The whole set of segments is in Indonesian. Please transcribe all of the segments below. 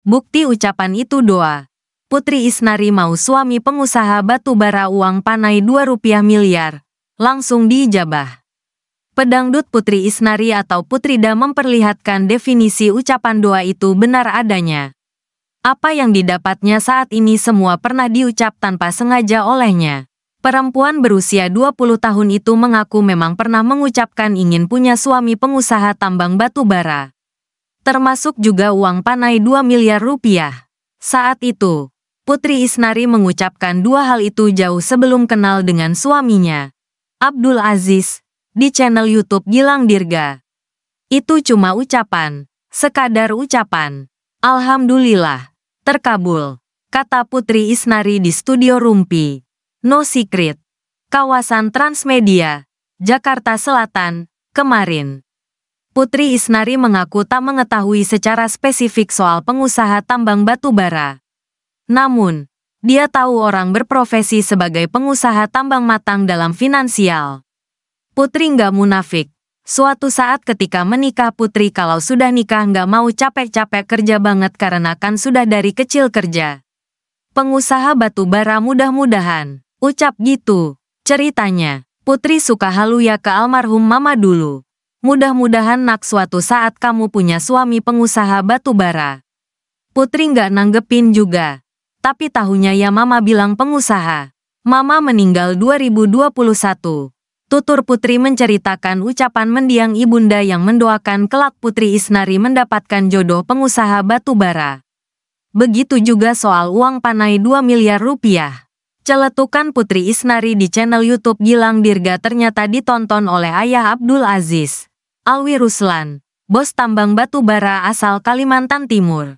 Bukti ucapan itu doa. Putri Isnari mau suami pengusaha batubara uang panai 2 rupiah miliar, langsung dijabah. Pedangdut Putri Isnari atau Putri Da memperlihatkan definisi ucapan doa itu benar adanya. Apa yang didapatnya saat ini semua pernah diucap tanpa sengaja olehnya. Perempuan berusia 20 tahun itu mengaku memang pernah mengucapkan ingin punya suami pengusaha tambang batu bara termasuk juga uang panai 2 miliar rupiah. Saat itu, Putri Isnari mengucapkan dua hal itu jauh sebelum kenal dengan suaminya, Abdul Aziz, di channel YouTube Gilang Dirga. Itu cuma ucapan, sekadar ucapan. Alhamdulillah, terkabul, kata Putri Isnari di studio Rumpi. No Secret, kawasan Transmedia, Jakarta Selatan, kemarin. Putri Isnari mengaku tak mengetahui secara spesifik soal pengusaha tambang batu bara. Namun, dia tahu orang berprofesi sebagai pengusaha tambang matang dalam finansial. Putri nggak munafik. Suatu saat ketika menikah Putri kalau sudah nikah nggak mau capek-capek kerja banget karena kan sudah dari kecil kerja. Pengusaha batu bara mudah-mudahan, ucap gitu. Ceritanya, Putri suka halu ya ke almarhum mama dulu. Mudah-mudahan nak suatu saat kamu punya suami pengusaha batubara. Putri nggak nanggepin juga. Tapi tahunya ya mama bilang pengusaha. Mama meninggal 2021. Tutur Putri menceritakan ucapan mendiang ibunda yang mendoakan kelak Putri Isnari mendapatkan jodoh pengusaha batubara. Begitu juga soal uang panai 2 miliar rupiah. Celetukan Putri Isnari di channel YouTube Gilang Dirga ternyata ditonton oleh ayah Abdul Aziz. Alwi Ruslan, bos tambang batu bara asal Kalimantan Timur.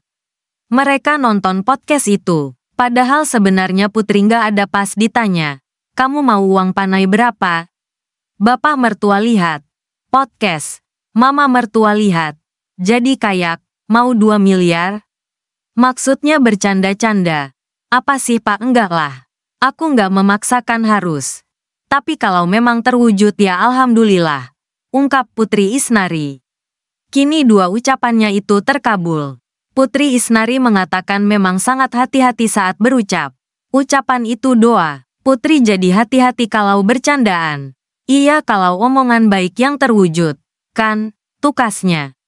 Mereka nonton podcast itu, padahal sebenarnya Putri nggak ada pas ditanya, kamu mau uang panai berapa? Bapak mertua lihat, podcast, mama mertua lihat, jadi kayak, mau 2 miliar? Maksudnya bercanda-canda. Apa sih pak enggak lah. Aku enggak memaksakan harus. Tapi kalau memang terwujud ya alhamdulillah ungkap Putri Isnari. Kini dua ucapannya itu terkabul. Putri Isnari mengatakan memang sangat hati-hati saat berucap. Ucapan itu doa. Putri jadi hati-hati kalau bercandaan. Iya kalau omongan baik yang terwujud. Kan, tukasnya.